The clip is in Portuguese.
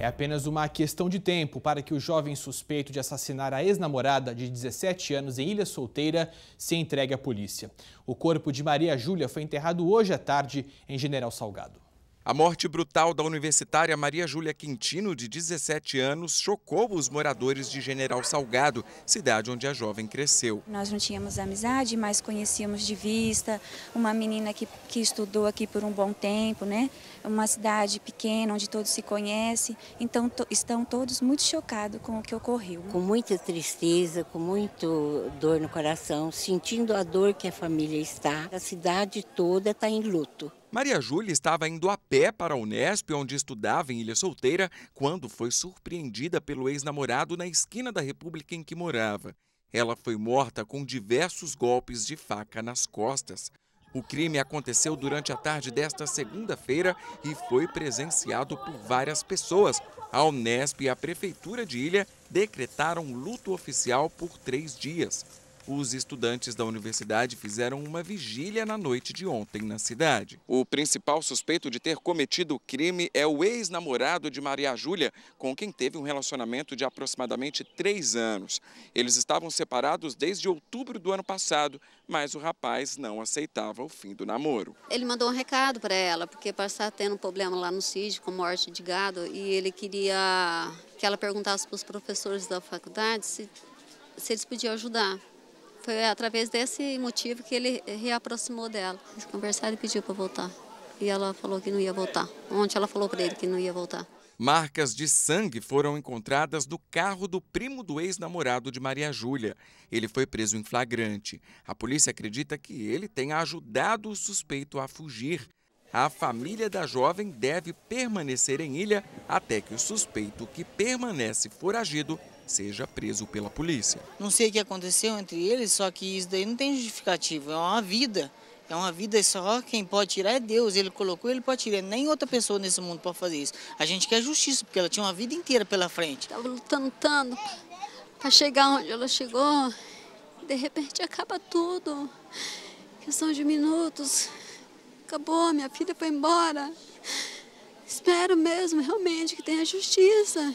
É apenas uma questão de tempo para que o jovem suspeito de assassinar a ex-namorada de 17 anos em Ilha Solteira se entregue à polícia. O corpo de Maria Júlia foi enterrado hoje à tarde em General Salgado. A morte brutal da universitária Maria Júlia Quintino, de 17 anos, chocou os moradores de General Salgado, cidade onde a jovem cresceu. Nós não tínhamos amizade, mas conhecíamos de vista uma menina que, que estudou aqui por um bom tempo, né? Uma cidade pequena onde todos se conhecem, então to, estão todos muito chocados com o que ocorreu. Né? Com muita tristeza, com muito dor no coração, sentindo a dor que a família está. A cidade toda está em luto. Maria Júlia estava indo a pé para a Unesp, onde estudava em Ilha Solteira, quando foi surpreendida pelo ex-namorado na esquina da república em que morava. Ela foi morta com diversos golpes de faca nas costas. O crime aconteceu durante a tarde desta segunda-feira e foi presenciado por várias pessoas. A Unesp e a Prefeitura de Ilha decretaram luto oficial por três dias. Os estudantes da universidade fizeram uma vigília na noite de ontem na cidade. O principal suspeito de ter cometido o crime é o ex-namorado de Maria Júlia, com quem teve um relacionamento de aproximadamente três anos. Eles estavam separados desde outubro do ano passado, mas o rapaz não aceitava o fim do namoro. Ele mandou um recado para ela, porque passava tendo um problema lá no sítio com morte de gado e ele queria que ela perguntasse para os professores da faculdade se, se eles podiam ajudar. Foi através desse motivo que ele reaproximou dela. Eles conversaram e pediu para voltar. E ela falou que não ia voltar. Ontem ela falou para ele que não ia voltar. Marcas de sangue foram encontradas no carro do primo do ex-namorado de Maria Júlia. Ele foi preso em flagrante. A polícia acredita que ele tenha ajudado o suspeito a fugir. A família da jovem deve permanecer em ilha até que o suspeito que permanece foragido seja preso pela polícia. Não sei o que aconteceu entre eles, só que isso daí não tem justificativo, é uma vida. É uma vida só, quem pode tirar é Deus. Ele colocou, ele pode tirar. Nem outra pessoa nesse mundo pode fazer isso. A gente quer justiça, porque ela tinha uma vida inteira pela frente. Estava tá lutando tanto para chegar onde ela chegou. De repente acaba tudo. Questão de minutos. Acabou, minha filha foi embora. Espero mesmo, realmente, que tenha justiça.